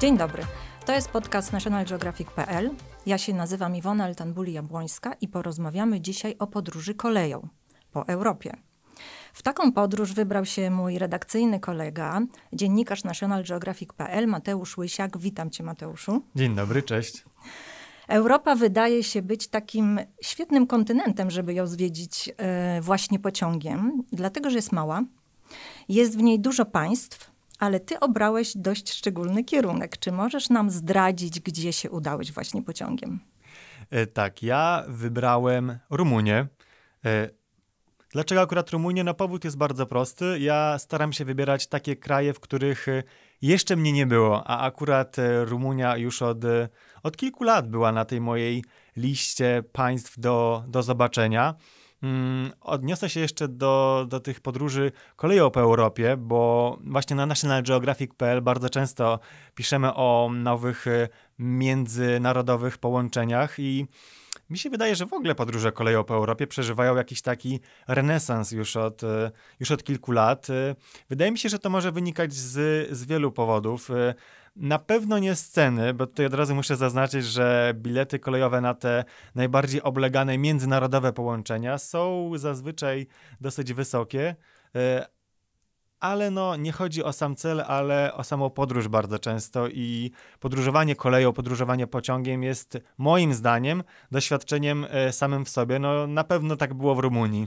Dzień dobry. To jest podcast National Geographic.pl. Ja się nazywam Iwona Eltanbuli-Jabłońska i porozmawiamy dzisiaj o podróży koleją po Europie. W taką podróż wybrał się mój redakcyjny kolega, dziennikarz National Geographic.pl Mateusz Łysiak. Witam cię Mateuszu. Dzień dobry, cześć. Europa wydaje się być takim świetnym kontynentem, żeby ją zwiedzić e, właśnie pociągiem, dlatego że jest mała. Jest w niej dużo państw, ale ty obrałeś dość szczególny kierunek. Czy możesz nam zdradzić, gdzie się udałeś właśnie pociągiem? E, tak, ja wybrałem Rumunię. E, dlaczego akurat Rumunię? No powód jest bardzo prosty. Ja staram się wybierać takie kraje, w których e, jeszcze mnie nie było, a akurat Rumunia już od, od kilku lat była na tej mojej liście państw do, do zobaczenia. Mm, odniosę się jeszcze do, do tych podróży koleją po Europie, bo właśnie na nationalgeographic.pl bardzo często piszemy o nowych y, międzynarodowych połączeniach i mi się wydaje, że w ogóle podróże koleją po Europie przeżywają jakiś taki renesans już od, y, już od kilku lat. Y, wydaje mi się, że to może wynikać z, z wielu powodów. Na pewno nie sceny, bo tutaj od razu muszę zaznaczyć, że bilety kolejowe na te najbardziej oblegane międzynarodowe połączenia są zazwyczaj dosyć wysokie, e, ale no nie chodzi o sam cel, ale o samą podróż bardzo często i podróżowanie koleją, podróżowanie pociągiem jest moim zdaniem doświadczeniem e, samym w sobie. No na pewno tak było w Rumunii.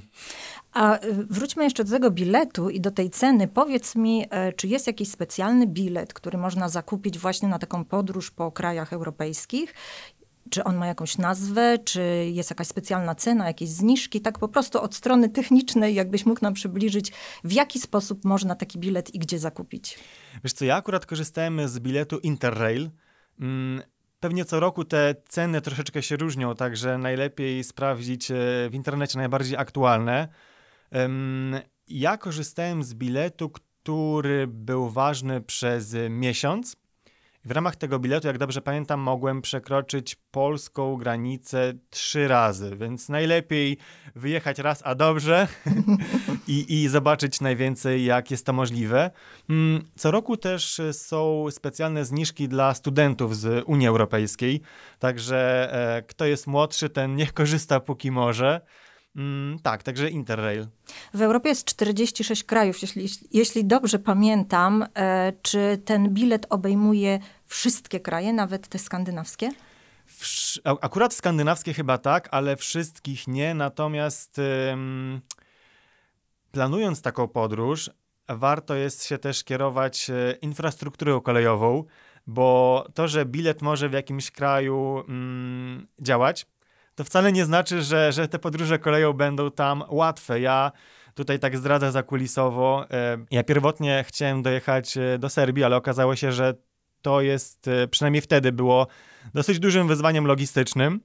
A e, wróćmy jeszcze do tego biletu i do tej ceny. Powiedz mi, e, czy jest jakiś specjalny bilet, który można zakupić właśnie na taką podróż po krajach europejskich czy on ma jakąś nazwę, czy jest jakaś specjalna cena, jakieś zniżki, tak po prostu od strony technicznej, jakbyś mógł nam przybliżyć, w jaki sposób można taki bilet i gdzie zakupić. Wiesz co, ja akurat korzystałem z biletu Interrail. Mm, pewnie co roku te ceny troszeczkę się różnią, także najlepiej sprawdzić e, w internecie najbardziej aktualne. Ja korzystałem z biletu, który był ważny przez miesiąc w ramach tego biletu, jak dobrze pamiętam, mogłem przekroczyć polską granicę trzy razy, więc najlepiej wyjechać raz, a dobrze i, i zobaczyć najwięcej, jak jest to możliwe. Mm, co roku też są specjalne zniżki dla studentów z Unii Europejskiej, także e, kto jest młodszy, ten niech korzysta póki może. Mm, tak, także Interrail. W Europie jest 46 krajów, jeśli, jeśli dobrze pamiętam. E, czy ten bilet obejmuje wszystkie kraje, nawet te skandynawskie? Wsz akurat skandynawskie chyba tak, ale wszystkich nie. Natomiast planując taką podróż, warto jest się też kierować e, infrastrukturą kolejową, bo to, że bilet może w jakimś kraju mm, działać, to wcale nie znaczy, że, że te podróże koleją będą tam łatwe. Ja tutaj tak zdradzę zakulisowo. E, ja pierwotnie chciałem dojechać e, do Serbii, ale okazało się, że to jest, e, przynajmniej wtedy było dosyć dużym wyzwaniem logistycznym,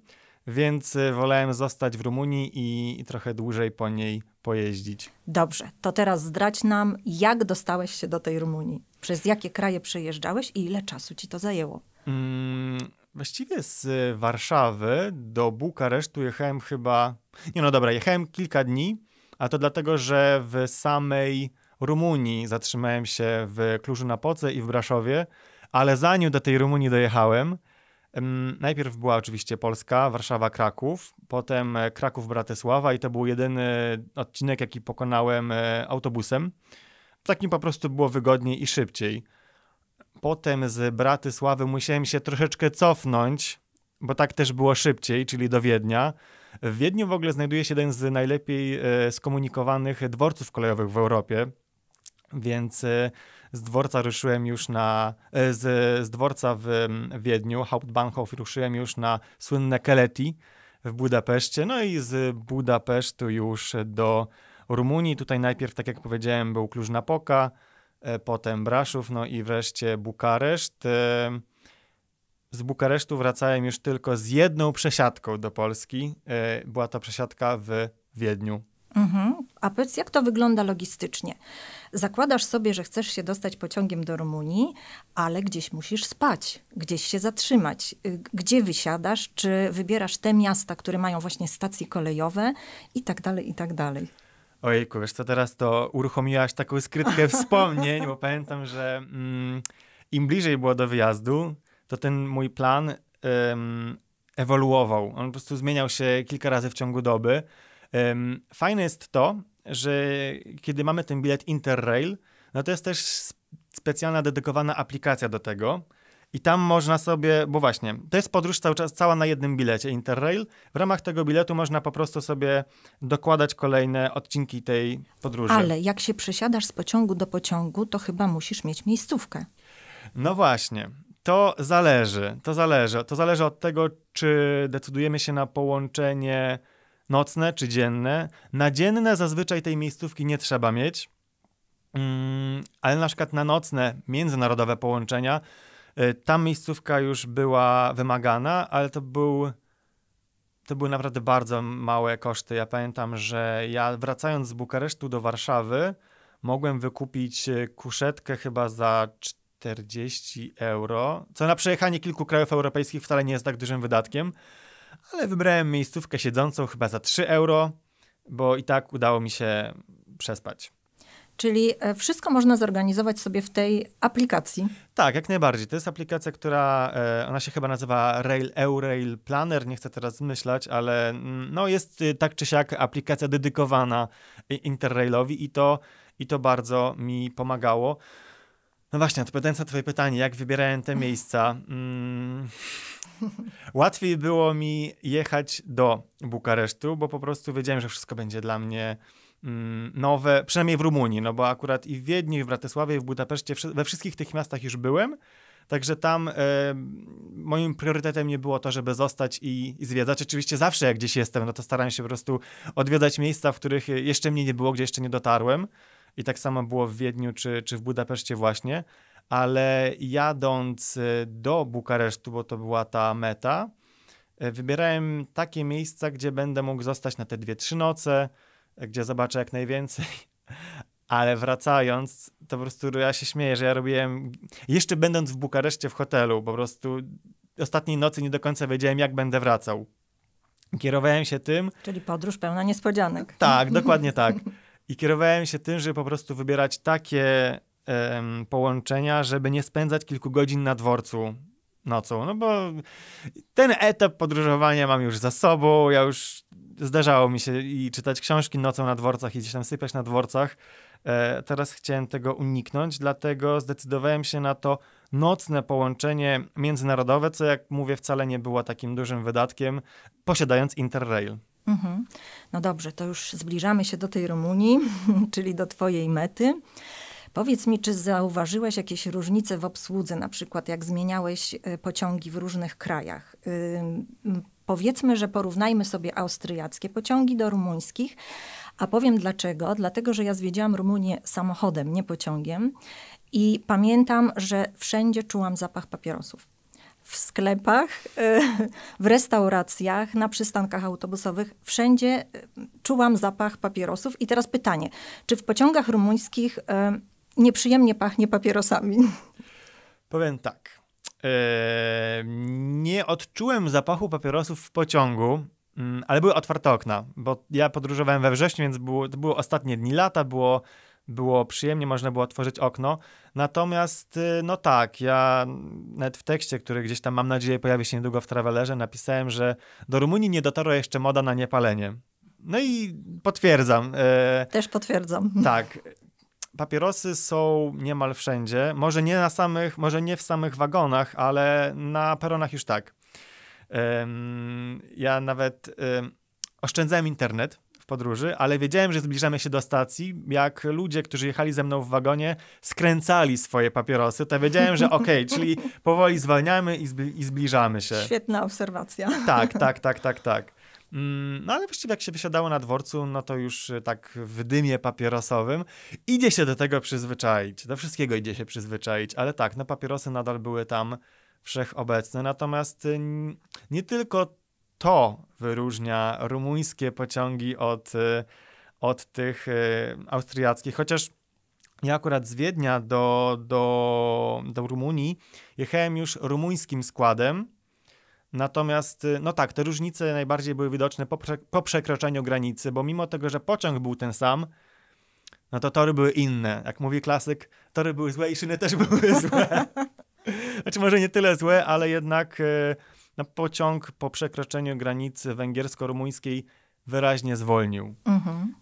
więc wolałem zostać w Rumunii i, i trochę dłużej po niej pojeździć. Dobrze, to teraz zdradź nam, jak dostałeś się do tej Rumunii przez jakie kraje przejeżdżałeś i ile czasu ci to zajęło? Mm, właściwie z y, Warszawy do Bukaresztu jechałem chyba. Nie no dobra, jechałem kilka dni, a to dlatego, że w samej Rumunii zatrzymałem się w Klużu na Poce i w Braszowie, ale zanim do tej Rumunii dojechałem, Najpierw była oczywiście Polska, Warszawa, Kraków, potem e, Kraków, Bratysława i to był jedyny odcinek, jaki pokonałem e, autobusem tak mi po prostu było wygodniej i szybciej. Potem z Bratysławy musiałem się troszeczkę cofnąć, bo tak też było szybciej, czyli do Wiednia. W Wiedniu w ogóle znajduje się jeden z najlepiej e, skomunikowanych dworców kolejowych w Europie, więc e, z dworca ruszyłem już na, e, z, z dworca w Wiedniu, Hauptbahnhof, ruszyłem już na słynne Keleti w Budapeszcie, no i z Budapesztu już do Rumunii. Tutaj najpierw, tak jak powiedziałem, był Kluż-Napoka, e, potem Braszów, no i wreszcie Bukareszt. E, z Bukaresztu wracałem już tylko z jedną przesiadką do Polski. E, była to przesiadka w Wiedniu. Mhm. A powiedz, jak to wygląda logistycznie? Zakładasz sobie, że chcesz się dostać pociągiem do Rumunii, ale gdzieś musisz spać, gdzieś się zatrzymać. Y, gdzie wysiadasz? Czy wybierasz te miasta, które mają właśnie stacje kolejowe i tak dalej, i tak dalej? Ojejku, wiesz co, teraz to uruchomiłaś taką skrytkę wspomnień, bo pamiętam, że mm, im bliżej było do wyjazdu, to ten mój plan ewoluował. On po prostu zmieniał się kilka razy w ciągu doby. Um, fajne jest to, że kiedy mamy ten bilet Interrail, no to jest też specjalna, dedykowana aplikacja do tego, i tam można sobie, bo właśnie, to jest podróż cały czas, cała na jednym bilecie Interrail. W ramach tego biletu można po prostu sobie dokładać kolejne odcinki tej podróży. Ale jak się przesiadasz z pociągu do pociągu, to chyba musisz mieć miejscówkę. No właśnie. To zależy, to zależy. To zależy od tego, czy decydujemy się na połączenie nocne czy dzienne. Na dzienne zazwyczaj tej miejscówki nie trzeba mieć, mm, ale na przykład na nocne, międzynarodowe połączenia E, ta miejscówka już była wymagana, ale to był to były naprawdę bardzo małe koszty. Ja pamiętam, że ja wracając z Bukaresztu do Warszawy, mogłem wykupić e, kuszetkę chyba za 40 euro, co na przejechanie kilku krajów europejskich wcale nie jest tak dużym wydatkiem, ale wybrałem miejscówkę siedzącą chyba za 3 euro, bo i tak udało mi się przespać. Czyli e, wszystko można zorganizować sobie w tej aplikacji. Tak, jak najbardziej. To jest aplikacja, która e, ona się chyba nazywa Rail Eurail Planner, nie chcę teraz zmyślać, ale mm, no jest y, tak czy siak aplikacja dedykowana Interrailowi i to, i to bardzo mi pomagało. No właśnie, odpowiadając na twoje pytanie, jak wybierałem te miejsca, mm, łatwiej było mi jechać do Bukaresztu, bo po prostu wiedziałem, że wszystko będzie dla mnie Mm, nowe, przynajmniej w Rumunii, no bo akurat i w Wiedniu, i w Bratysławie, i w Budapeszcie, we wszystkich tych miastach już byłem, także tam moim priorytetem nie było to, żeby zostać i, i, zwiedzać. Oczywiście zawsze jak gdzieś jestem, no to staram się po prostu odwiedzać miejsca, w których jeszcze mnie nie było, gdzie jeszcze nie dotarłem i tak samo było w Wiedniu czy, czy w Budapeszcie właśnie, ale jadąc e, do Bukaresztu, bo to była ta meta, e, wybierałem takie miejsca, gdzie będę mógł zostać na te dwie, trzy noce, gdzie zobaczę jak najwięcej. Ale wracając, to po prostu ja się śmieję, że ja robiłem, jeszcze będąc w Bukareszcie w hotelu, po prostu ostatniej nocy nie do końca wiedziałem, jak będę wracał. Kierowałem się tym. Czyli podróż pełna niespodzianek. Tak, dokładnie tak. I kierowałem się tym, żeby po prostu wybierać takie um, połączenia, żeby nie spędzać kilku godzin na dworcu nocą. No bo ten etap podróżowania mam już za sobą. Ja już zdarzało mi się i czytać książki nocą na dworcach i gdzieś tam sypiać na dworcach. E, teraz chciałem tego uniknąć, dlatego zdecydowałem się na to nocne połączenie międzynarodowe, co jak mówię wcale nie było takim dużym wydatkiem, posiadając Interrail. Mhm. No dobrze, to już zbliżamy się do tej Rumunii, czyli do Twojej mety. Powiedz mi, czy zauważyłeś jakieś różnice w obsłudze, na przykład jak zmieniałeś e, pociągi w różnych krajach? powiedzmy, że porównajmy sobie austriackie pociągi do rumuńskich. A powiem dlaczego? Dlatego, że ja zwiedziłam Rumunię samochodem, nie pociągiem. I pamiętam, że wszędzie czułam zapach papierosów. W sklepach, y, w restauracjach, na przystankach autobusowych, wszędzie y, czułam zapach papierosów. I teraz pytanie, czy w pociągach rumuńskich y, nieprzyjemnie pachnie papierosami? Powiem tak. Yy, nie odczułem zapachu papierosów w pociągu, mm, ale były otwarte okna, bo ja podróżowałem we wrześniu, więc było, to były ostatnie dni lata, było, było przyjemnie, można było otworzyć okno. Natomiast, y, no tak, ja nawet w tekście, który gdzieś tam mam nadzieję pojawi się niedługo w Travelerze, napisałem, że do Rumunii nie dotarła jeszcze moda na niepalenie. No i potwierdzam. Y, Też potwierdzam. Tak papierosy są niemal wszędzie. Może nie na samych, może nie w samych wagonach, ale na peronach już tak. Um, ja nawet um, oszczędzałem internet w podróży, ale wiedziałem, że zbliżamy się do stacji. Jak ludzie, którzy jechali ze mną w wagonie, skręcali swoje papierosy, to wiedziałem, że okej, okay, czyli powoli zwalniamy i, zbli i zbliżamy się. Świetna obserwacja. Tak, tak, tak, tak, tak. Mm, no ale właściwie jak się wysiadało na dworcu, no to już e, tak w dymie papierosowym idzie się do tego przyzwyczaić. Do wszystkiego idzie się przyzwyczaić, ale tak, no papierosy nadal były tam wszechobecne. Natomiast e, nie tylko to wyróżnia rumuńskie pociągi od, e, od tych austriackich, chociaż ja akurat z Wiednia do, do, do Rumunii jechałem już rumuńskim składem, Natomiast, y, no tak, te różnice najbardziej były widoczne po, prze po przekroczeniu granicy, bo mimo tego, że pociąg był ten sam, no to tory były inne. Jak mówi klasyk, tory były złe i szyny też były złe. Znaczy może nie tyle złe, ale jednak y, no, pociąg po przekroczeniu granicy węgiersko-rumuńskiej wyraźnie zwolnił. Mhm.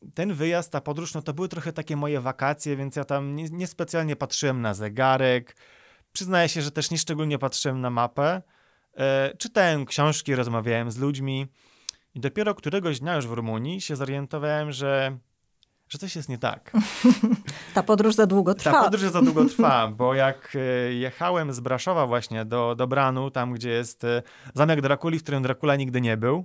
Y, ten wyjazd, ta podróż, no to były trochę takie moje wakacje, więc ja tam niespecjalnie nie patrzyłem na zegarek. Przyznaję się, że też nieszczególnie patrzyłem na mapę. E, czytałem książki, rozmawiałem z ludźmi i dopiero któregoś dnia już w Rumunii się zorientowałem, że, że coś jest nie tak. Ta podróż za długo trwa. Ta podróż za długo trwa, bo jak e, jechałem z Braszowa właśnie do, do Branu, tam gdzie jest e, zamek Drakuli, w którym Drakula nigdy nie był,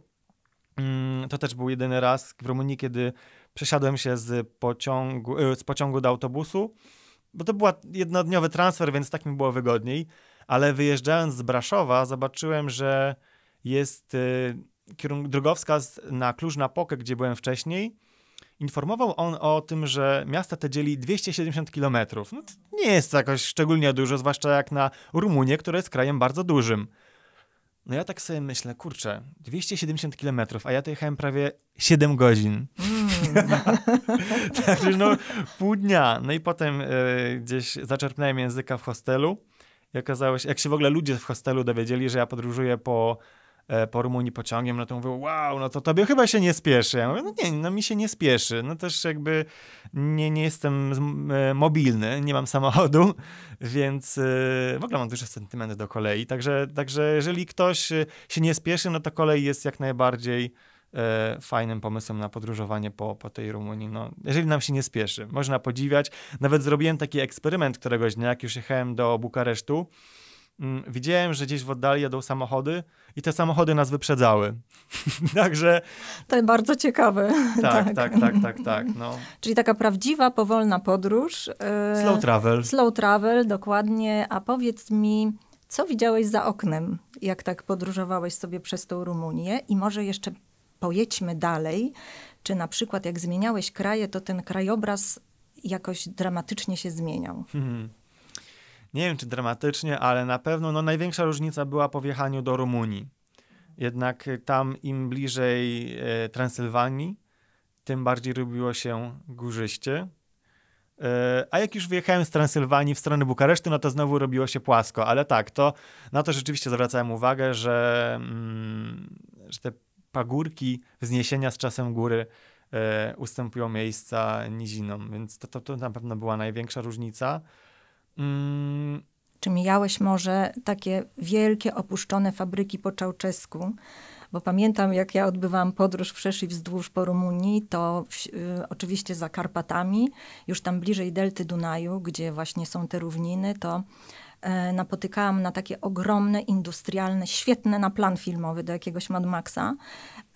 mm, to też był jedyny raz w Rumunii, kiedy przesiadłem się z pociągu, z pociągu do autobusu, bo to był jednodniowy transfer, więc tak mi było wygodniej ale wyjeżdżając z Braszowa zobaczyłem, że jest y, drogowskaz na Klucz na Pokę, gdzie byłem wcześniej. Informował on o tym, że miasta te dzieli 270 km. No nie jest to jakoś szczególnie dużo, zwłaszcza jak na Rumunię, które jest krajem bardzo dużym. No ja tak sobie myślę, kurczę, 270 km, a ja to jechałem prawie 7 godzin. Mm. Także no pół dnia. No i potem y, gdzieś zaczerpnąłem języka w hostelu okazało się, jak się w ogóle ludzie w hostelu dowiedzieli, że ja podróżuję po, e, po Rumunii pociągiem, no to mówią, wow, no to tobie chyba się nie spieszy. Ja mówię, no nie, no mi się nie spieszy. No też jakby nie, nie jestem e, mobilny, nie mam samochodu, więc e, w ogóle mam duże sentymenty do kolei. Także, także jeżeli ktoś się nie spieszy, no to kolej jest jak najbardziej fajnym pomysłem na podróżowanie po, po tej Rumunii. No, jeżeli nam się nie spieszy, można podziwiać. Nawet zrobiłem taki eksperyment któregoś dnia, jak już jechałem do Bukaresztu. Widziałem, że gdzieś w oddali jadą samochody i te samochody nas wyprzedzały. Także... To bardzo ciekawe. Tak, tak, tak, tak, tak. tak no. Czyli taka prawdziwa, powolna podróż. Slow travel. Slow travel, dokładnie. A powiedz mi, co widziałeś za oknem, jak tak podróżowałeś sobie przez tą Rumunię i może jeszcze pojedźmy dalej, czy na przykład jak zmieniałeś kraje, to ten krajobraz jakoś dramatycznie się zmieniał? Hmm. Nie wiem, czy dramatycznie, ale na pewno no, największa różnica była po wjechaniu do Rumunii. Jednak y, tam im bliżej e, Transylwanii, tym bardziej robiło się górzyście. E, a jak już wjechałem z Transylwanii w stronę Bukareszty, no to znowu robiło się płasko. Ale tak, to na to rzeczywiście zwracałem uwagę, że, mm, że te pagórki, wzniesienia z czasem góry e, ustępują miejsca nizinom, więc to, to, to na pewno była największa różnica. Mm. Czy mijałeś może takie wielkie, opuszczone fabryki po czałczesku? Bo pamiętam, jak ja odbywałam podróż w Rzeszy wzdłuż po Rumunii, to w, y, oczywiście za Karpatami, już tam bliżej delty Dunaju, gdzie właśnie są te równiny, to E, napotykałam na takie ogromne, industrialne, świetne na plan filmowy do jakiegoś Mad Maxa,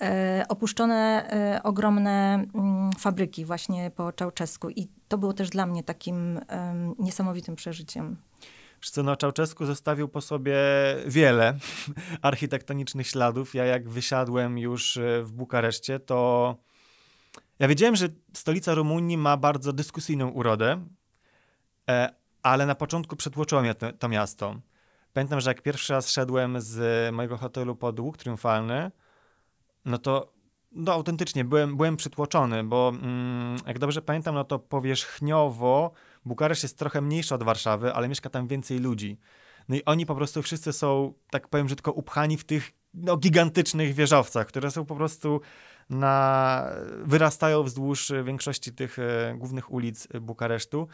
e, opuszczone e, ogromne mm, fabryki właśnie po Czałczesku. I to było też dla mnie takim niesamowitym przeżyciem. Szcyno Czałczesku zostawił po sobie wiele architektonicznych śladów. Ja jak wysiadłem już w Bukareszcie, to ja wiedziałem, że stolica Rumunii ma bardzo dyskusyjną urodę, ale na początku przetłoczyło mnie to, to miasto. Pamiętam, że jak pierwszy raz szedłem z mojego hotelu pod Łuk Triumfalny, no to no autentycznie byłem, byłem przytłoczony, bo mm, jak dobrze pamiętam, no to powierzchniowo Bukaresz jest trochę mniejszy od Warszawy, ale mieszka tam więcej ludzi. No i oni po prostu wszyscy są, tak powiem tylko upchani w tych no, gigantycznych wieżowcach, które są po prostu na, wyrastają wzdłuż e, większości tych e, głównych ulic e, Bukaresztu.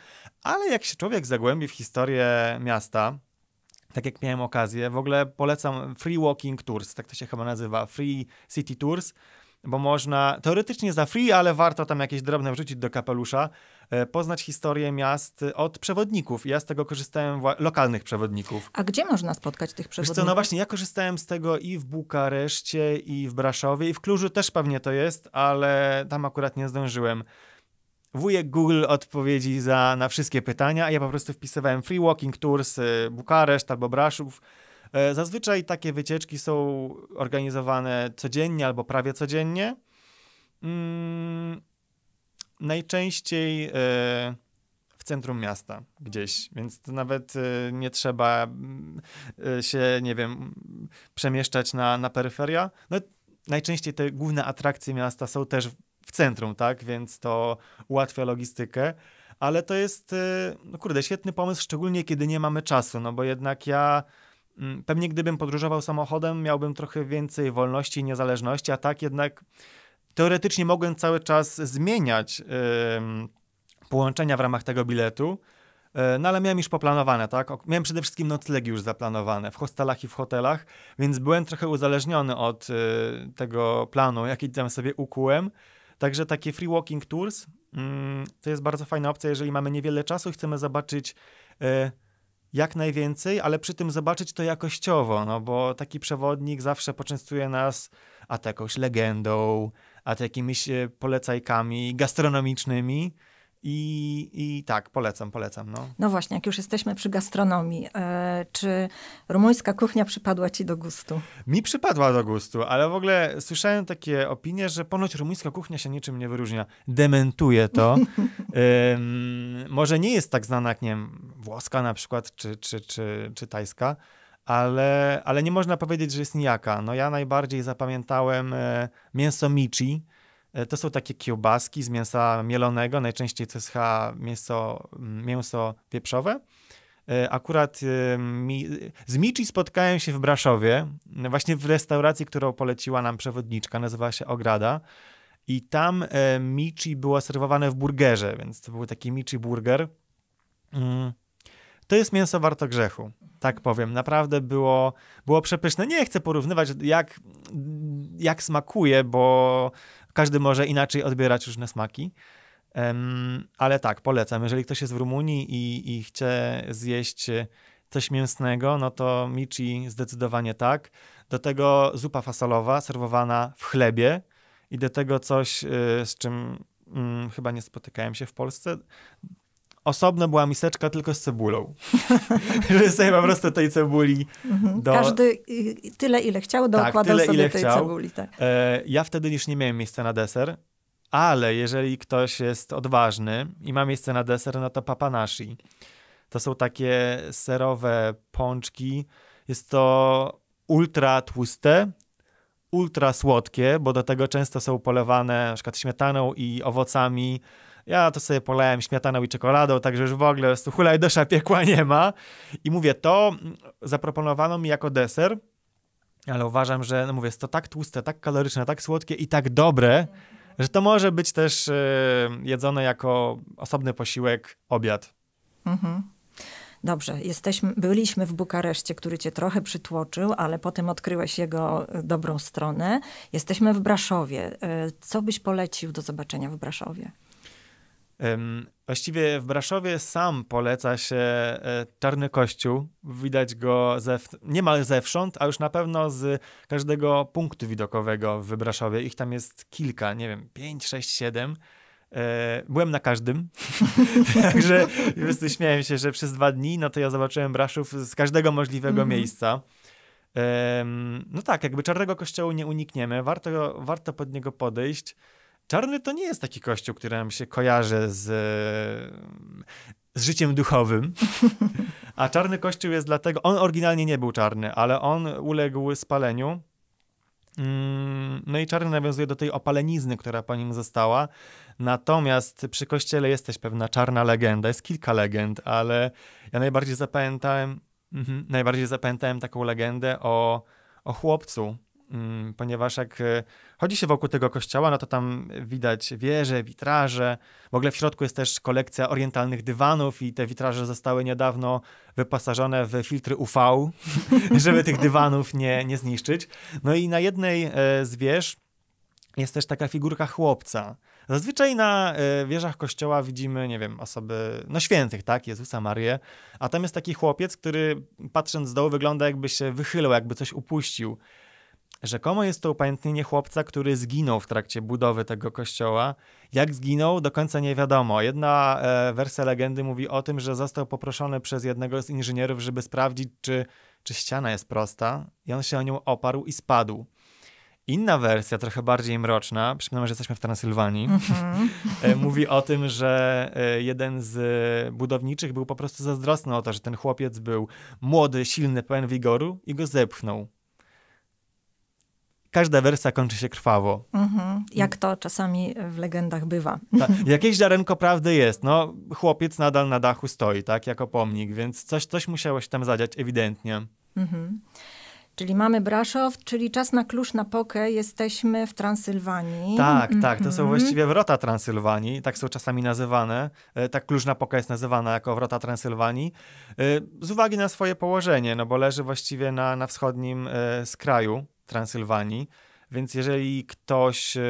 Ale jak się człowiek zagłębi w historię miasta, tak jak miałem okazję, w ogóle polecam Free Walking Tours, tak to się chyba nazywa, Free City Tours bo można teoretycznie za free, ale warto tam jakieś drobne wrzucić do kapelusza, e, poznać historię miast e, od przewodników. Ja z tego korzystałem, lokalnych przewodników. A gdzie można spotkać tych przewodników? co, no właśnie, ja korzystałem z tego i w Bukareszcie, i w Braszowie, i w Klużu też pewnie to jest, ale tam akurat nie zdążyłem. Wujek Google odpowiedzi za, na wszystkie pytania, a ja po prostu wpisywałem free walking tours e, Bukareszt albo Braszów, E, zazwyczaj takie wycieczki są organizowane codziennie albo prawie codziennie. Mm, najczęściej e, w centrum miasta gdzieś, więc to nawet e, nie trzeba się, nie wiem, przemieszczać na, na peryferia. No, najczęściej te główne atrakcje miasta są też w centrum, tak, więc to ułatwia logistykę. Ale to jest, no kurde, świetny pomysł, szczególnie kiedy nie mamy czasu, no bo jednak ja Mm, pewnie gdybym podróżował samochodem, miałbym trochę więcej wolności i niezależności, a tak jednak teoretycznie mogłem cały czas zmieniać yy, połączenia w ramach tego biletu, yy, no ale miałem już poplanowane, tak? Miałem przede wszystkim noclegi już zaplanowane w hostelach i w hotelach, więc byłem trochę uzależniony od yy, tego planu, jaki tam sobie ukułem. Także takie free walking tours mm, to jest bardzo fajna opcja, jeżeli mamy niewiele czasu i chcemy zobaczyć e, jak najwięcej, ale przy tym zobaczyć to jakościowo, no bo taki przewodnik zawsze poczęstuje nas a to jakąś legendą, a to jakimiś e, polecajkami gastronomicznymi. I, I tak, polecam, polecam. No. no właśnie, jak już jesteśmy przy gastronomii, e, czy rumuńska kuchnia przypadła ci do gustu? Mi przypadła do gustu, ale w ogóle słyszałem takie opinie, że ponoć rumuńska kuchnia się niczym nie wyróżnia. Dementuję to. może nie jest tak znana jak, nie wiem, włoska na przykład, czy, czy, czy, czy tajska, ale, ale nie można powiedzieć, że jest nijaka. No ja najbardziej zapamiętałem e, mięso michi, e, to są takie kiełbaski z mięsa mielonego, najczęściej CSH mięso, mięso wieprzowe. E, akurat mi, z Michi spotkałem się w Braszowie, właśnie w restauracji, którą poleciła nam przewodniczka, nazywała się Ograda. I tam Michi było serwowane w burgerze, więc to był taki Michi burger. Mm. To jest mięso warto grzechu. Tak powiem, naprawdę było, było przepyszne. Nie chcę porównywać, jak, jak smakuje, bo każdy może inaczej odbierać różne smaki. Um, ale tak, polecam. Jeżeli ktoś jest w Rumunii i, i chce zjeść coś mięsnego, no to Michi zdecydowanie tak. Do tego zupa fasolowa serwowana w chlebie i do tego coś, y, z czym mm, chyba nie spotykałem się w Polsce osobno była miseczka tylko z cebulą. Żeby sobie po prostu tej cebuli mhm. do... Każdy tyle, ile chciał, tak, dokładał tak, sobie ile tej chciał. cebuli. Tak. E, ja wtedy już nie miałem miejsca na deser, ale jeżeli ktoś jest odważny i ma miejsce na deser, no to papanashi. To są takie serowe pączki. Jest to ultra tłuste, ultra słodkie, bo do tego często są polewane na przykład śmietaną i owocami, ja to sobie polałem śmietaną i czekoladą, także już w ogóle do piekła nie ma. I mówię, to zaproponowano mi jako deser, ale uważam, że no mówię, jest to tak tłuste, tak kaloryczne, tak słodkie i tak dobre, że to może być też yy, jedzone jako osobny posiłek, obiad. Mhm. Dobrze, jesteśmy, byliśmy w Bukareszcie, który cię trochę przytłoczył, ale potem odkryłeś jego e, dobrą stronę. Jesteśmy w Braszowie. E, co byś polecił do zobaczenia w Braszowie? Właściwie w Braszowie sam poleca się e, Czarny Kościół. Widać go ze, niemal zewsząd, a już na pewno z każdego punktu widokowego w Braszowie. Ich tam jest kilka, nie wiem, 5, 6, 7. Byłem na każdym, także śmiałem się, że przez dwa dni, no to ja zobaczyłem Braszów z każdego możliwego mm -hmm. miejsca. No tak, jakby Czarnego Kościołu nie unikniemy, warto, warto pod niego podejść. Czarny to nie jest taki kościół, który nam się kojarzy z, z życiem duchowym. A czarny kościół jest dlatego, on oryginalnie nie był czarny, ale on uległ spaleniu. Mm, no i czarny nawiązuje do tej opalenizny, która po nim została. Natomiast przy kościele jest też pewna czarna legenda. Jest kilka legend, ale ja najbardziej zapamiętałem, mhm, najbardziej zapamiętałem taką legendę o, o chłopcu, Mm, ponieważ jak e, chodzi się wokół tego kościoła, no to tam widać wieże, witraże. W ogóle w środku jest też kolekcja orientalnych dywanów i te witraże zostały niedawno wyposażone w filtry UV, żeby tych dywanów nie, nie zniszczyć. No i na jednej e, z wież jest też taka figurka chłopca. Zazwyczaj na e, wieżach kościoła widzimy, nie wiem, osoby, no świętych, tak, Jezusa, Marię, a tam jest taki chłopiec, który patrząc z dołu wygląda jakby się wychylał, jakby coś upuścił. Rzekomo jest to upamiętnienie chłopca, który zginął w trakcie budowy tego kościoła. Jak zginął, do końca nie wiadomo. Jedna e, wersja legendy mówi o tym, że został poproszony przez jednego z inżynierów, żeby sprawdzić, czy, czy ściana jest prosta, i on się o nią oparł i spadł. Inna wersja, trochę bardziej mroczna, przypominam, że jesteśmy w Transylwanii, mm-hmm. mówi o tym, że e, jeden z budowniczych był po prostu zazdrosny o to, że ten chłopiec był młody, silny, pełen wigoru i go zepchnął każda wersja kończy się krwawo. Mhm. Jak to czasami w legendach bywa. Ta, jakieś ziarenko prawdy jest. No, chłopiec nadal na dachu stoi, tak, jako pomnik, więc coś, coś musiało się tam zadziać ewidentnie. Mhm. Czyli mamy Braszow, czyli czas na Klusz na Pokę, jesteśmy w Transylwanii. Tak, tak, to są mhm. właściwie wrota Transylwanii, tak są czasami nazywane. E, tak Klusz na Pokę jest nazywana jako wrota Transylwanii. E, z uwagi na swoje położenie, no bo leży właściwie na, na wschodnim e, skraju Transylwanii. Więc jeżeli ktoś e,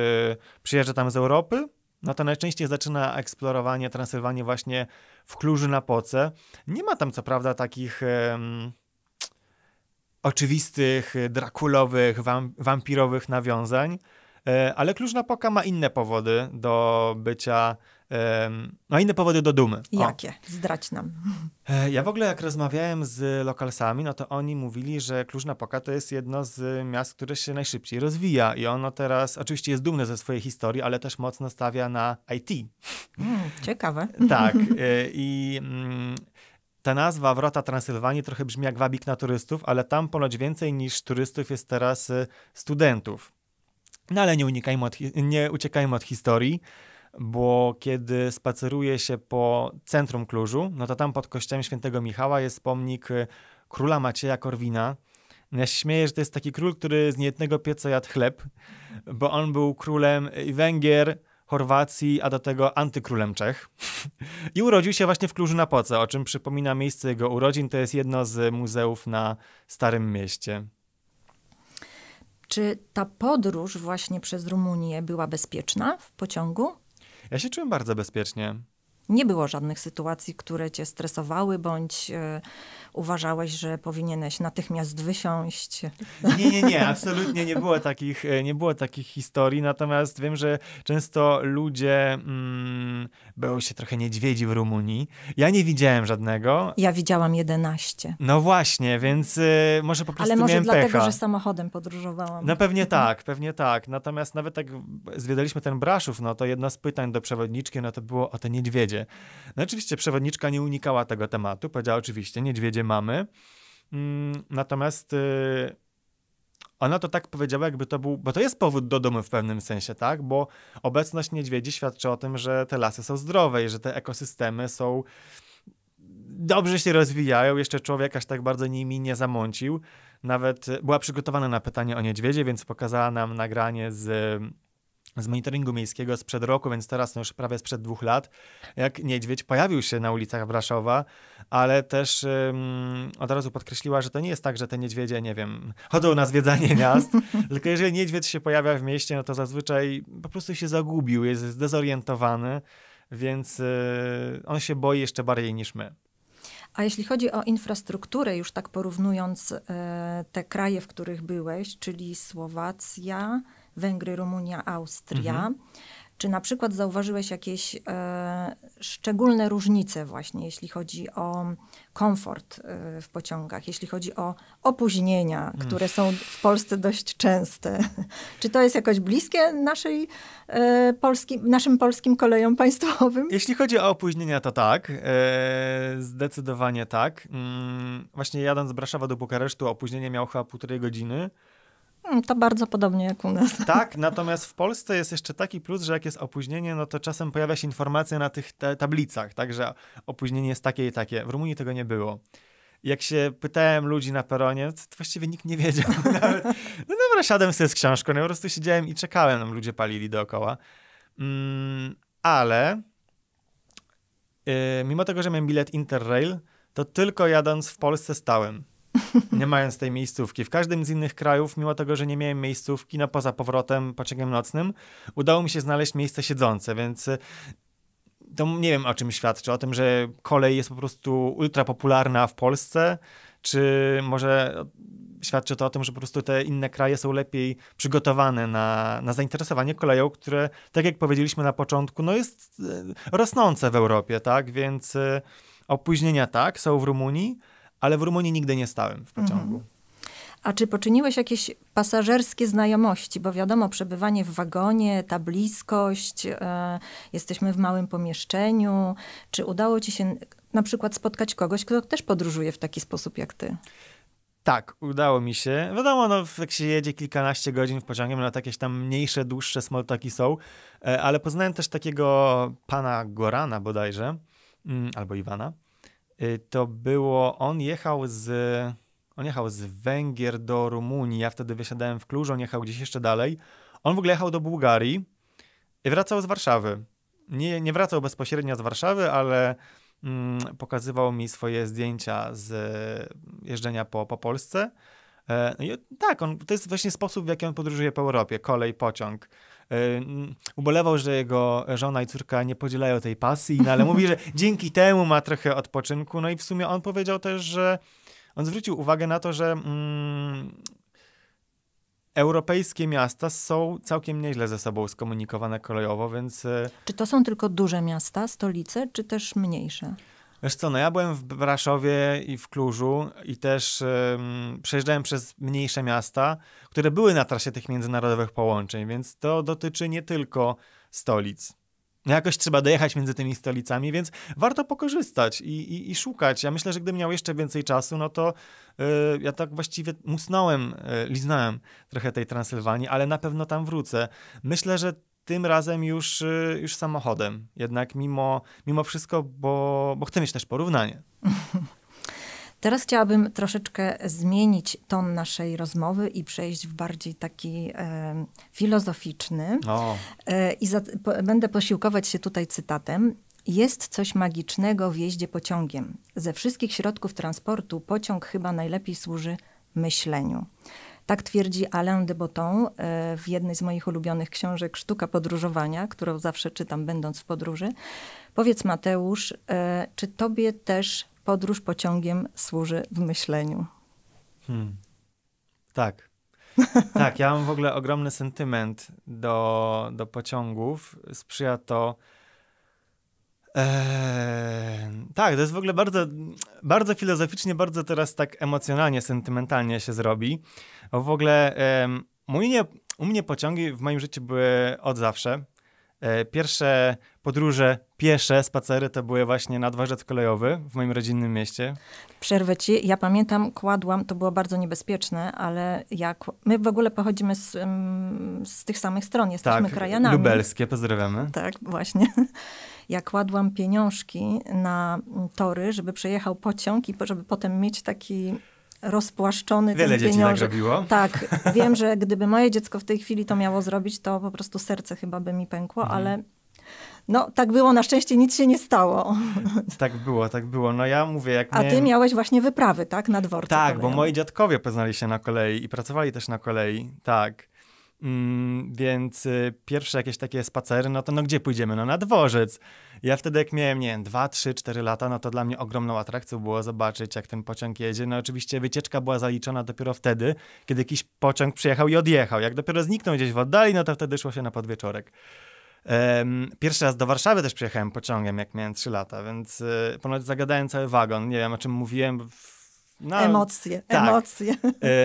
przyjeżdża tam z Europy, no to najczęściej zaczyna eksplorowanie Transylwanii właśnie w Kluży na Poce. Nie ma tam co prawda takich um, oczywistych, drakulowych, wam, wampirowych nawiązań, e, ale Kluż na Poka ma inne powody do bycia ma no inne powody do dumy. Jakie? Zdrać nam. E, ja w ogóle jak rozmawiałem z lokalsami, no to oni mówili, że Kluczna-Poka to jest jedno z miast, które się najszybciej rozwija i ono teraz oczywiście jest dumne ze swojej historii, ale też mocno stawia na IT. Hmm, ciekawe. Tak. E, I mm, ta nazwa Wrota Transylwanii trochę brzmi jak wabik na turystów, ale tam ponoć więcej niż turystów jest teraz e, studentów. No ale nie, unikajmy od, nie uciekajmy od historii bo kiedy spaceruje się po centrum Klużu, no to tam pod kościołem świętego Michała jest pomnik y, króla Macieja Korwina. No ja się śmieję, że to jest taki król, który z niejednego pieca jadł chleb, bo on był królem y, Węgier, Chorwacji, a do tego antykrólem Czech. I urodził się właśnie w Klużu na Poce, o czym przypomina miejsce jego urodzin. To jest jedno z muzeów na Starym Mieście. Czy ta podróż właśnie przez Rumunię była bezpieczna w pociągu? Ja się czułem bardzo bezpiecznie nie było żadnych sytuacji, które cię stresowały, bądź e, uważałeś, że powinieneś natychmiast wysiąść? Nie, nie, nie, absolutnie nie było takich, e, nie było takich historii, natomiast wiem, że często ludzie mm, się trochę niedźwiedzi w Rumunii. Ja nie widziałem żadnego. Ja widziałam 11. No właśnie, więc y, może po prostu Ale może miałem dlatego, pecha. że samochodem podróżowałam. No pewnie mhm. tak, pewnie tak. Natomiast nawet jak zwiedzaliśmy ten Braszów, no to jedno z pytań do przewodniczki, no to było o te niedźwiedzie niedźwiedzie. No oczywiście przewodniczka nie unikała tego tematu, powiedziała oczywiście, niedźwiedzie mamy. Mm, natomiast y, ona to tak powiedziała, jakby to był, bo to jest powód do domu w pewnym sensie, tak? Bo obecność niedźwiedzi świadczy o tym, że te lasy są zdrowe i że te ekosystemy są dobrze się rozwijają, jeszcze człowiek aż tak bardzo nimi nie zamącił. Nawet była przygotowana na pytanie o niedźwiedzie, więc pokazała nam nagranie z z monitoringu miejskiego sprzed roku, więc teraz no już prawie sprzed dwóch lat, jak niedźwiedź pojawił się na ulicach Braszowa, ale też ym, od razu podkreśliła, że to nie jest tak, że te niedźwiedzie, nie wiem, chodzą na zwiedzanie miast, tylko jeżeli niedźwiedź się pojawia w mieście, no to zazwyczaj po prostu się zagubił, jest zdezorientowany, więc y, on się boi jeszcze bardziej niż my. A jeśli chodzi o infrastrukturę, już tak porównując y, te kraje, w których byłeś, czyli Słowacja, Węgry, Rumunia, Austria. Mhm. Czy na przykład zauważyłeś jakieś e, szczególne różnice właśnie, jeśli chodzi o komfort e, w pociągach, jeśli chodzi o opóźnienia, mm. które są w Polsce dość częste? Czy to jest jakoś bliskie naszej, y, polski, naszym polskim kolejom państwowym? Jeśli chodzi o opóźnienia, to tak. zdecydowanie tak. Mm, właśnie jadąc z Breszowa do Bukaresztu, opóźnienie miało chyba półtorej godziny. Mm, to bardzo podobnie jak u nas. Tak, natomiast w Polsce jest jeszcze taki plus, że jak jest opóźnienie, no to czasem pojawia się informacja na tych tablicach, także że opóźnienie jest takie i takie. W Rumunii tego nie było. Jak się pytałem ludzi na peronie, to właściwie nikt nie wiedział. Nawet. No dobra, siadłem sobie z książką, no po prostu siedziałem i czekałem, ludzie palili dookoła. Mm, ale yy, mimo tego, że miałem bilet Interrail, to tylko jadąc w Polsce stałem. nie mając tej miejscówki. W każdym z innych krajów, mimo tego, że nie miałem miejscówki, no poza powrotem pociągiem nocnym, udało mi się znaleźć miejsce siedzące, więc y, to nie wiem o czym świadczy, o tym, że kolej jest po prostu ultra popularna w Polsce, czy może świadczy to o tym, że po prostu te inne kraje są lepiej przygotowane na, na zainteresowanie koleją, które, tak jak powiedzieliśmy na początku, no jest y, rosnące w Europie, tak? Więc y, opóźnienia tak, są w Rumunii, ale w Rumunii nigdy nie stałem w pociągu. Mhm. A czy poczyniłeś jakieś pasażerskie znajomości? Bo wiadomo, przebywanie w wagonie, ta bliskość, e, jesteśmy w małym pomieszczeniu. Czy udało ci się na przykład spotkać kogoś, kto też podróżuje w taki sposób jak ty? Tak, udało mi się. Wiadomo, no, jak się jedzie kilkanaście godzin w pociągiem, no jakieś tam mniejsze, dłuższe smoltaki są, e, ale poznałem też takiego pana Gorana bodajże, mm, albo Iwana, Y, to było, on jechał z, on jechał z Węgier do Rumunii, ja wtedy wysiadałem w Klucz, on jechał gdzieś jeszcze dalej. On w ogóle jechał do Bułgarii i wracał z Warszawy. Nie, nie wracał bezpośrednio z Warszawy, ale mm, pokazywał mi swoje zdjęcia z jeżdżenia po, po Polsce. E, no tak, on, to jest właśnie sposób, w jaki on podróżuje po Europie, kolej, pociąg ubolewał, że jego żona i córka nie podzielają tej pasji, no ale mówi, że dzięki temu ma trochę odpoczynku. No i w sumie on powiedział też, że on zwrócił uwagę na to, że mm, europejskie miasta są całkiem nieźle ze sobą skomunikowane kolejowo, więc. E, czy to są tylko duże miasta, stolice, czy też mniejsze? Wiesz co, no ja byłem w Braszowie i w Klużu i też um, przejeżdżałem przez mniejsze miasta, które były na trasie tych międzynarodowych połączeń, więc to dotyczy nie tylko stolic. No jakoś trzeba dojechać między tymi stolicami, więc warto pokorzystać i, i, i szukać. Ja myślę, że gdybym miał jeszcze więcej czasu, no to yy, ja tak właściwie musnąłem, yy, liznąłem trochę tej Transylwanii, ale na pewno tam wrócę. Myślę, że tym razem już, y, już samochodem. Jednak mimo, mimo wszystko, bo, bo chcę mieć też porównanie. Teraz chciałabym troszeczkę zmienić ton naszej rozmowy i przejść w bardziej taki e, filozoficzny. E, I za, po, będę posiłkować się tutaj cytatem. Jest coś magicznego w jeździe pociągiem. Ze wszystkich środków transportu pociąg chyba najlepiej służy myśleniu. Tak twierdzi Alain de Botton e, w jednej z moich ulubionych książek Sztuka podróżowania, którą zawsze czytam będąc w podróży. Powiedz Mateusz, e, czy tobie też podróż pociągiem służy w myśleniu? Hmm. Tak. Tak, ja mam w ogóle ogromny sentyment do, do pociągów. Sprzyja to Eee, tak, to jest w ogóle bardzo, bardzo filozoficznie, bardzo teraz tak emocjonalnie, sentymentalnie się zrobi. Bo w ogóle mój nie, u mnie pociągi w moim życiu były od zawsze. E, pierwsze podróże piesze, spacery to były właśnie na dworzec kolejowy w moim rodzinnym mieście. Przerwę ci. Ja pamiętam, kładłam, to było bardzo niebezpieczne, ale jak my w ogóle pochodzimy z, z tych samych stron, jesteśmy tak, krajanami. lubelskie, pozdrawiamy. Tak, właśnie ja kładłam pieniążki na tory, żeby przejechał pociąg i żeby potem mieć taki rozpłaszczony Wiele ten dzieci nagrobiło. Tak, tak wiem, że gdyby moje dziecko w tej chwili to miało zrobić, to po prostu serce chyba by mi pękło, mhm. ale no, tak było, na szczęście nic się nie stało. Tak było, tak było. No ja mówię, jak A miałem... ty miałeś właśnie wyprawy, tak? Na dworcu. Tak, kolejowym. bo moi dziadkowie poznali się na kolei i pracowali też na kolei, tak. Mm, więc y, pierwsze jakieś takie spacery, no to no gdzie pójdziemy? No na dworzec. Ja wtedy jak miałem, nie wiem, 2, 3, 4 lata, no to dla mnie ogromną atrakcją było zobaczyć, jak ten pociąg jedzie. No oczywiście wycieczka była zaliczona dopiero wtedy, kiedy jakiś pociąg przyjechał i odjechał. Jak dopiero zniknął gdzieś w oddali, no to wtedy szło się na podwieczorek. Um, pierwszy raz do Warszawy też przyjechałem pociągiem, jak miałem 3 lata, więc y, ponad zagadałem cały wagon. Nie wiem, o czym mówiłem, w no, emocje, tak. emocje.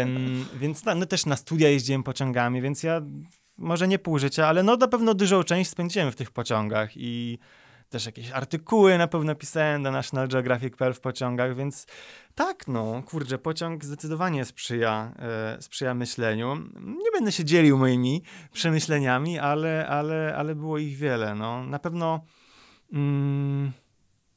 Ym, więc no, też na studia jeździłem pociągami, więc ja może nie pół życia, ale no na pewno dużą część spędziłem w tych pociągach i też jakieś artykuły na pewno pisałem do National Geographic.pl w pociągach, więc tak, no, kurczę, pociąg zdecydowanie sprzyja, e, sprzyja myśleniu. Nie będę się dzielił moimi przemyśleniami, ale, ale, ale było ich wiele, no. Na pewno mm,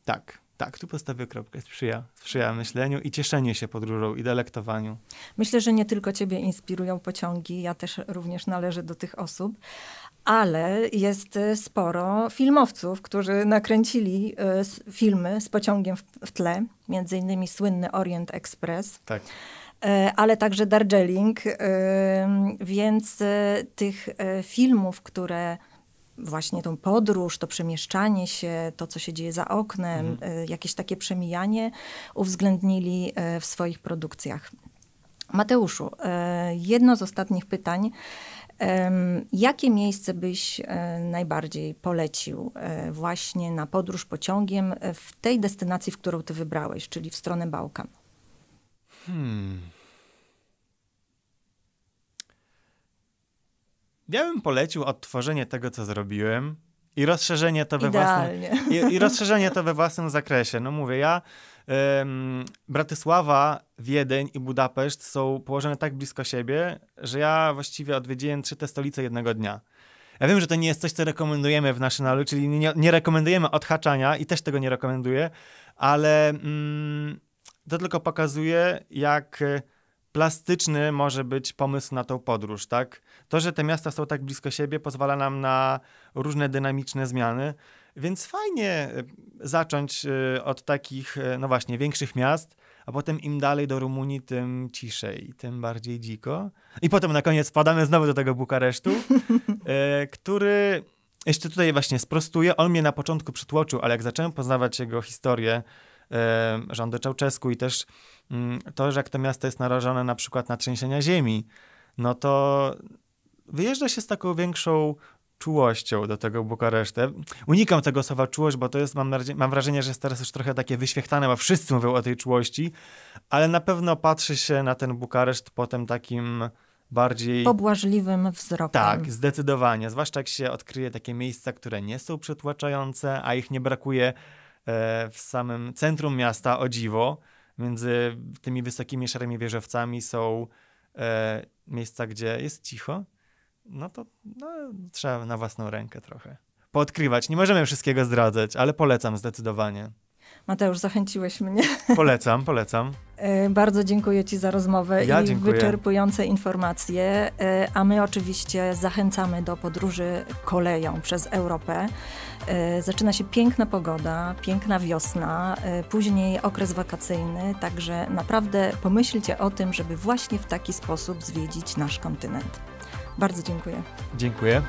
tak. Tak, tu postawię kropkę. Sprzyja, sprzyja myśleniu i cieszeniu się podróżą i delektowaniu. Myślę, że nie tylko ciebie inspirują pociągi, ja też również należę do tych osób, ale jest e, sporo filmowców, którzy nakręcili e, filmy z pociągiem w, w tle, między innymi słynny Orient Express. Tak e, ale także Darjeeling. Więc tych filmów, które właśnie tą podróż, to przemieszczanie się, to co się dzieje za oknem, mhm. Y, jakieś takie przemijanie uwzględnili y, w swoich produkcjach. Mateuszu, y, jedno z ostatnich pytań. Jakie miejsce byś najbardziej polecił właśnie na podróż pociągiem w tej destynacji, w którą ty wybrałeś, czyli w stronę Bałkan? Hmm. Ja bym polecił odtworzenie tego, co zrobiłem i rozszerzenie to we, Idealnie. własnym, i, i, rozszerzenie to we własnym zakresie. No mówię, ja ym, Bratysława, Wiedeń i Budapeszt są położone tak blisko siebie, że ja właściwie odwiedziłem trzy te stolice jednego dnia. Ja wiem, że to nie jest coś, co rekomendujemy w Nationalu, czyli nie, nie rekomendujemy odhaczania i też tego nie rekomenduję, ale mm, to tylko pokazuje, jak plastyczny może być pomysł na tą podróż, tak? To, że te miasta są tak blisko siebie, pozwala nam na różne dynamiczne zmiany. Więc fajnie e, zacząć e, od takich, e, no właśnie, większych miast, a potem im dalej do Rumunii, tym ciszej, tym bardziej dziko. I potem na koniec wpadamy znowu do tego Bukaresztu, który jeszcze tutaj właśnie sprostuje. On mnie na początku przytłoczył, ale jak zacząłem poznawać jego historię, rządy Czałczesku i też Mm, to, że jak to miasto jest narażone na przykład na trzęsienia ziemi, no to wyjeżdża się z taką większą czułością do tego Bukaresztę. Unikam tego słowa czułość, bo to jest, mam, mam, wrażenie, że jest teraz już trochę takie wyświechtane, bo wszyscy mówią o tej czułości, ale na pewno patrzy się na ten Bukareszt potem takim bardziej... Pobłażliwym wzrokiem. Tak, zdecydowanie. Zwłaszcza jak się odkryje takie miejsca, które nie są przytłaczające, a ich nie brakuje e, w samym centrum miasta, o dziwo między tymi wysokimi, szarymi wieżowcami są e, miejsca, gdzie jest cicho, no to no, trzeba na własną rękę trochę poodkrywać. Nie możemy wszystkiego zdradzać, ale polecam zdecydowanie. Mateusz, zachęciłeś mnie. Polecam, polecam. E, bardzo dziękuję Ci za rozmowę ja i dziękuję. wyczerpujące informacje. E, a my oczywiście zachęcamy do podróży koleją przez Europę. E, zaczyna się piękna pogoda, piękna wiosna, później okres wakacyjny, także naprawdę pomyślcie o tym, żeby właśnie w taki sposób zwiedzić nasz kontynent. Bardzo dziękuję. Dziękuję.